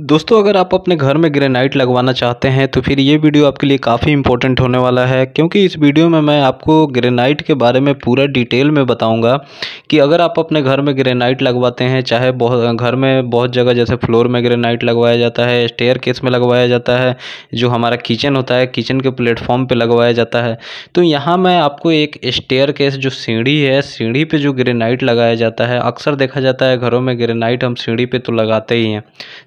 दोस्तों अगर आप अपने घर में ग्रेनाइट लगवाना चाहते हैं तो फिर ये वीडियो आपके लिए काफ़ी इंपॉर्टेंट होने वाला है क्योंकि इस वीडियो में मैं आपको ग्रेनाइट के बारे में पूरा डिटेल में बताऊंगा कि अगर आप अपने घर में ग्रेनाइट लगवाते हैं चाहे बहुत घर में बहुत जगह जैसे फ्लोर में ग्रेनाइट लगवाया जाता है स्टेयर केस में लगवाया जाता है जो हमारा किचन होता है किचन के प्लेटफॉर्म पर लगवाया जाता है तो यहाँ मैं आपको एक स्टेयर केस जो सीढ़ी है सीढ़ी पर जो ग्रेनाइट लगाया जाता है अक्सर देखा जाता है घरों में ग्रेनाइट हम सीढ़ी पर तो लगाते ही हैं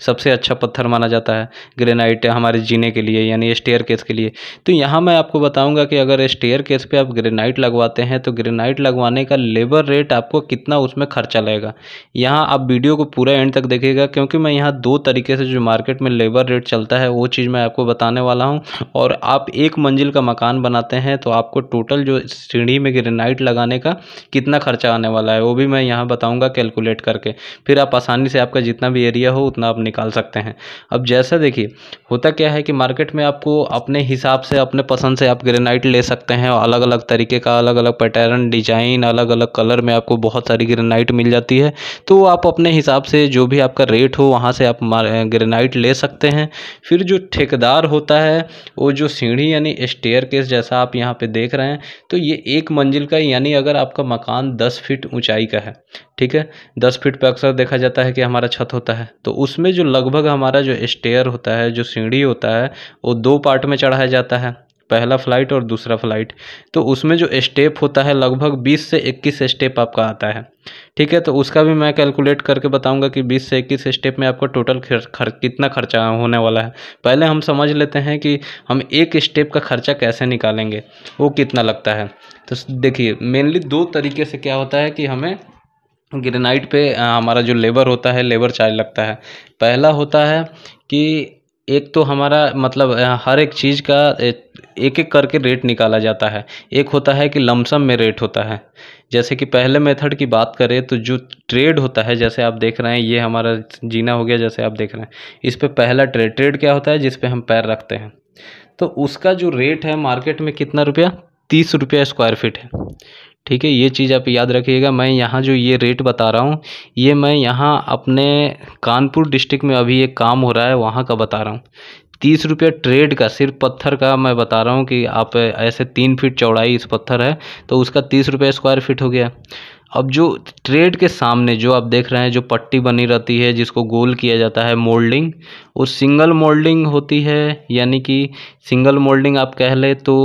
सबसे अच्छा पत्थर माना जाता है ग्रेनाइट हमारे जीने के लिए यानी स्टेयर केस के लिए तो यहाँ मैं आपको बताऊँगा कि अगर स्टेयर केस पर आप ग्रेनाइट लगवाते हैं तो ग्रेनाइट लगवाने का लेबर रेट आपको कितना उसमें खर्चा लगेगा यहाँ आप वीडियो को पूरा एंड तक देखेगा क्योंकि मैं यहाँ दो तरीके से जो मार्केट में लेबर रेट चलता है वो चीज़ मैं आपको बताने वाला हूँ और आप एक मंजिल का मकान बनाते हैं तो आपको टोटल जो सीढ़ी में ग्रेनाइट लगाने का कितना खर्चा आने वाला है वो भी मैं यहाँ बताऊँगा कैलकुलेट करके फिर आप आसानी से आपका जितना भी एरिया हो उतना आप निकाल सकते सकते हैं अब जैसा देखिए होता क्या है कि मार्केट में आपको अपने हिसाब से अपने पसंद से आप ग्रेनाइट ले सकते हैं अलग अलग तरीके का अलग अलग पैटर्न डिजाइन अलग अलग कलर में आपको बहुत सारी ग्रेनाइट मिल जाती है तो आप अपने हिसाब से जो भी आपका रेट हो वहाँ से आप ग्रेनाइट ले सकते हैं फिर जो ठेकेदार होता है वो जो सीढ़ी यानी स्टेयर केस जैसा आप यहाँ पे देख रहे हैं तो ये एक मंजिल का यानी अगर आपका मकान दस फीट ऊंचाई का है ठीक है दस फीट पर अक्सर देखा जाता है कि हमारा छत होता है तो उसमें जो लगभग हमारा जो स्टेयर होता है जो सीढ़ी होता है वो दो पार्ट में चढ़ाया जाता है पहला फ्लाइट और दूसरा फ्लाइट तो उसमें जो स्टेप होता है लगभग 20 से 21 स्टेप आपका आता है ठीक है तो उसका भी मैं कैलकुलेट करके बताऊंगा कि 20 से 21 स्टेप में आपका टोटल खर्च खर, कितना खर्चा होने वाला है पहले हम समझ लेते हैं कि हम एक स्टेप का खर्चा कैसे निकालेंगे वो कितना लगता है तो देखिए मेनली दो तरीके से क्या होता है कि हमें ग्रेनाइट पे हमारा जो लेबर होता है लेबर चार्ज लगता है पहला होता है कि एक तो हमारा मतलब हर एक चीज़ का एक एक करके रेट निकाला जाता है एक होता है कि लमसम में रेट होता है जैसे कि पहले मेथड की बात करें तो जो ट्रेड होता है जैसे आप देख रहे हैं ये हमारा जीना हो गया जैसे आप देख रहे हैं इस पर पहला ट्रेड ट्रेड क्या होता है जिस पे हम पैर रखते हैं तो उसका जो रेट है मार्केट में कितना रुपया तीस रुपया स्क्वायर फिट है ठीक है ये चीज़ आप याद रखिएगा मैं यहाँ जो ये रेट बता रहा हूँ ये मैं यहाँ अपने कानपुर डिस्ट्रिक्ट में अभी एक काम हो रहा है वहाँ का बता रहा हूँ तीस रुपये ट्रेड का सिर्फ पत्थर का मैं बता रहा हूँ कि आप ऐसे तीन फीट चौड़ाई इस पत्थर है तो उसका तीस रुपये स्क्वायर फीट हो गया अब जो ट्रेड के सामने जो आप देख रहे हैं जो पट्टी बनी रहती है जिसको गोल किया जाता है मोल्डिंग वो सिंगल मोल्डिंग होती है यानी कि सिंगल मोल्डिंग आप कह लें तो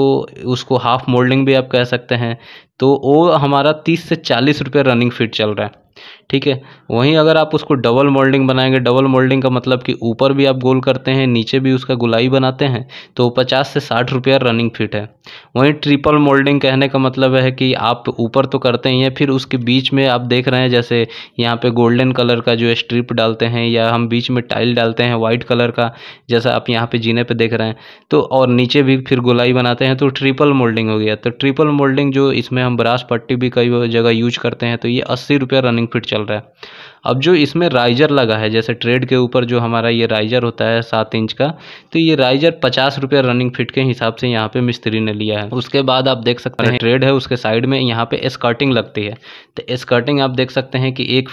उसको हाफ मोल्डिंग भी आप कह सकते हैं तो वो हमारा तीस से चालीस रुपये रनिंग फिट चल रहा है ठीक है वहीं अगर आप उसको डबल मोल्डिंग बनाएंगे डबल मोल्डिंग का मतलब कि ऊपर भी आप गोल करते हैं नीचे भी उसका गुलाई बनाते हैं तो पचास से साठ रुपया रनिंग फिट है वहीं ट्रिपल मोल्डिंग कहने का मतलब है कि आप ऊपर तो करते ही हैं फिर उसके बीच में आप देख रहे हैं जैसे यहाँ पे गोल्डन कलर का जो स्ट्रिप डालते हैं या हम बीच में टाइल डालते हैं वाइट कलर का जैसा आप यहाँ पर जीने पर देख रहे हैं तो और नीचे भी फिर गुलाई बनाते हैं तो ट्रिपल मोल्डिंग हो गया तो ट्रिपल मोल्डिंग जो इसमें हम ब्रास पट्टी भी कई जगह यूज करते हैं तो ये अस्सी रुपया रनिंग फिट चल रहा है अब जो इसमें राइजर लगा है जैसे ट्रेड के ऊपर जो हमारा ये राइजर होता है सात इंच का तो ये राइजर पचास रुपये रनिंग फिट के हिसाब से यहाँ पे मिस्त्री ने लिया है उसके बाद आप देख सकते हैं ट्रेड है उसके साइड में यहाँ पे स्कर्टिंग लगती है तो स्कर्टिंग आप देख सकते हैं कि एक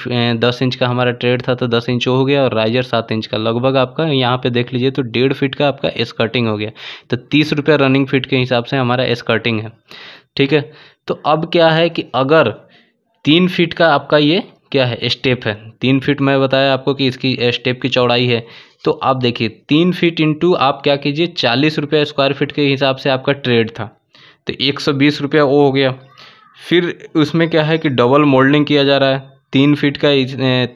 दस इंच का हमारा ट्रेड था तो दस इंच हो गया और राइजर सात इंच का लगभग आपका यहाँ पे देख लीजिए तो डेढ़ फीट का आपका स्कर्टिंग हो गया तो तीस रनिंग फिट के हिसाब से हमारा स्कर्टिंग है ठीक है तो अब क्या है कि अगर तीन फीट का आपका ये क्या है स्टेप है तीन फीट मैं बताया आपको कि इसकी स्टेप की चौड़ाई है तो आप देखिए तीन फीट इंटू आप क्या कीजिए चालीस रुपये स्क्वायर फीट के हिसाब से आपका ट्रेड था तो एक सौ बीस रुपया वो हो गया फिर उसमें क्या है कि डबल मोल्डिंग किया जा रहा है तीन फीट का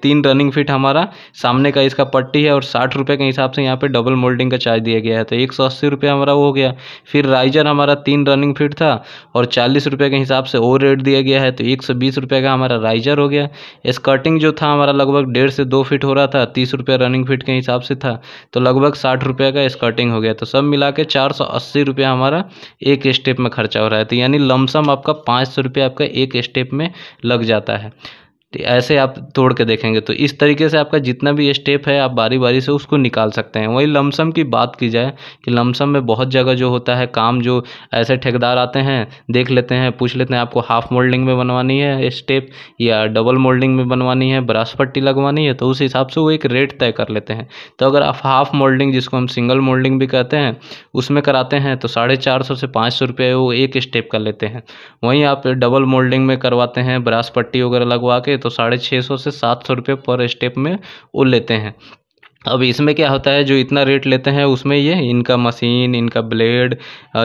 तीन रनिंग फीट हमारा सामने का इसका पट्टी है और साठ रुपये के हिसाब से यहाँ पे डबल मोल्डिंग का चार्ज दिया गया है तो एक सौ अस्सी रुपये हमारा वो हो गया फिर राइजर हमारा तीन रनिंग फीट था और चालीस रुपये के हिसाब से ओवर रेट दिया गया है तो एक सौ बीस रुपये का हमारा राइजर हो गया स्कर्टिंग जो था हमारा लगभग डेढ़ से दो फीट हो रहा था तीस रुपये रनिंग फीट के हिसाब से था तो लगभग साठ रुपये का स्कर्टिंग हो गया तो सब मिला के चार सौ अस्सी रुपये हमारा एक स्टेप में खर्चा हो रहा है तो यानी लमसम आपका पाँच सौ रुपये आपका एक स्टेप में लग जाता है तो ऐसे आप तोड़ के देखेंगे तो इस तरीके से आपका जितना भी स्टेप है आप बारी बारी से उसको निकाल सकते हैं वही लमसम की बात की जाए कि लमसम में बहुत जगह जो होता है काम जो ऐसे ठेकेदार आते हैं देख लेते हैं पूछ लेते हैं आपको हाफ मोल्डिंग में बनवानी है स्टेप या डबल मोल्डिंग में बनवानी है ब्रास पट्टी लगवानी है तो उस हिसाब से वो एक रेट तय कर लेते हैं तो अगर आप हाफ मोल्डिंग जिसको हम सिंगल मोल्डिंग भी कहते हैं उसमें कराते हैं तो साढ़े चार सौ से पाँच सौ रुपये वो एक स्टेप कर लेते हैं वहीं आप डबल मोल्डिंग में करवाते हैं ब्रास पट्टी वगैरह लगवा के तो साढ़े छः सौ से सात सौ रुपये पर स्टेप में वो लेते हैं अब इसमें क्या होता है जो इतना रेट लेते हैं उसमें ये इनका मशीन इनका ब्लेड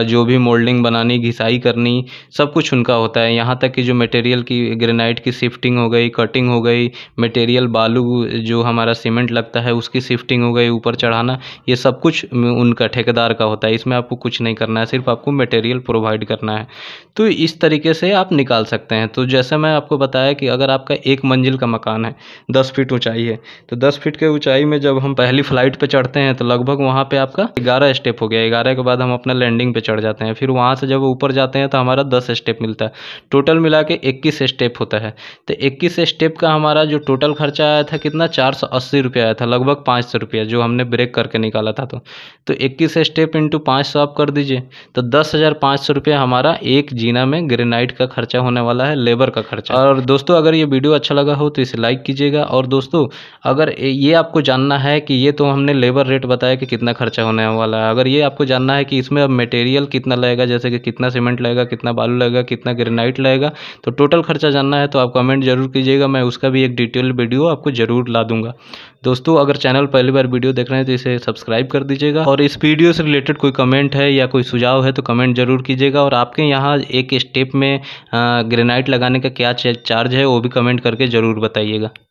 जो भी मोल्डिंग बनानी घिसाई करनी सब कुछ उनका होता है यहाँ तक कि जो मटेरियल की ग्रेनाइट की शिफ्टिंग हो गई कटिंग हो गई मटेरियल बालू जो हमारा सीमेंट लगता है उसकी शिफ्टिंग हो गई ऊपर चढ़ाना ये सब कुछ उनका ठेकेदार का होता है इसमें आपको कुछ नहीं करना है सिर्फ आपको मटेरियल प्रोवाइड करना है तो इस तरीके से आप निकाल सकते हैं तो जैसे मैं आपको बताया कि अगर आपका एक मंजिल का मकान है दस फीट ऊँचाई है तो दस फिट के ऊँचाई में जब हम हम पहली फ्लाइट पे चढ़ते हैं तो लगभग वहाँ पे आपका ग्यारह स्टेप हो गया ग्यारह के बाद हम अपना लैंडिंग पे चढ़ जाते हैं फिर वहाँ से जब ऊपर जाते हैं तो हमारा दस स्टेप मिलता है टोटल मिला के इक्कीस स्टेप होता है तो इक्कीस स्टेप का हमारा जो टोटल खर्चा आया था कितना चार सौ अस्सी रुपया आया था लगभग पाँच सौ रुपया जो हमने ब्रेक करके निकाला था तो, तो इक्कीस स्टेप इंटू पाँच सौ आप कर दीजिए तो दस हज़ार पाँच सौ रुपया हमारा एक जीना में ग्रेनाइट का खर्चा होने वाला है लेबर का खर्चा और दोस्तों अगर ये वीडियो अच्छा लगा हो तो इसे लाइक कीजिएगा और दोस्तों अगर ये आपको जानना है कि ये तो हमने लेबर रेट बताया कि कितना खर्चा होने वाला है अगर ये आपको जानना है कि इसमें अब मटेरियल कितना लगेगा जैसे कि कितना सीमेंट लगेगा कितना बालू लगेगा कितना ग्रेनाइट लगेगा तो टोटल खर्चा जानना है तो आप कमेंट जरूर कीजिएगा मैं उसका भी एक डिटेल वीडियो आपको जरूर ला दूंगा दोस्तों अगर चैनल पहली बार वीडियो देख रहे हैं तो इसे सब्सक्राइब कर दीजिएगा और इस वीडियो से रिलेटेड कोई कमेंट है या कोई सुझाव है तो कमेंट जरूर कीजिएगा और आपके यहाँ एक स्टेप में ग्रेनाइट लगाने का क्या चार्ज है वो भी कमेंट करके ज़रूर बताइएगा